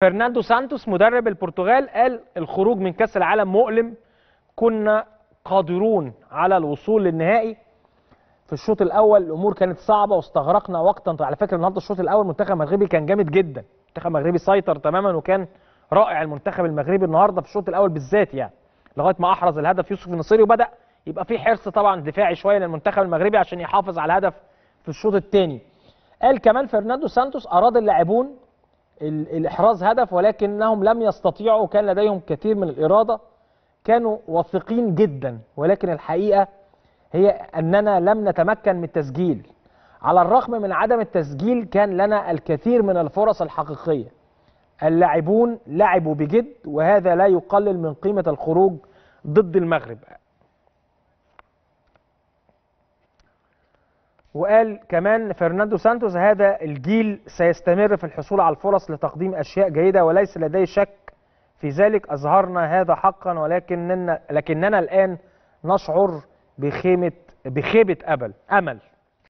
فرناندو سانتوس مدرب البرتغال قال الخروج من كاس العالم مؤلم كنا قادرون على الوصول للنهائي في الشوط الاول الامور كانت صعبه واستغرقنا وقتا على فكره النهارده الشوط الاول المنتخب المغربي كان جامد جدا المنتخب المغربي سيطر تماما وكان رائع المنتخب المغربي النهارده في الشوط الاول بالذات يعني لغايه ما احرز الهدف يوسف النصيري وبدا يبقى في حرص طبعا دفاعي شويه للمنتخب المغربي عشان يحافظ على الهدف في الشوط الثاني قال كمان فرناندو سانتوس اراد اللاعبون الإحراز هدف ولكنهم لم يستطيعوا كان لديهم كثير من الإرادة كانوا واثقين جدا ولكن الحقيقة هي أننا لم نتمكن من التسجيل على الرغم من عدم التسجيل كان لنا الكثير من الفرص الحقيقية اللاعبون لعبوا بجد وهذا لا يقلل من قيمة الخروج ضد المغرب وقال كمان فرناندو سانتوس هذا الجيل سيستمر في الحصول على الفرص لتقديم أشياء جيدة وليس لدي شك في ذلك أظهرنا هذا حقا ولكننا لكننا الآن نشعر بخيمة بخيبة أمل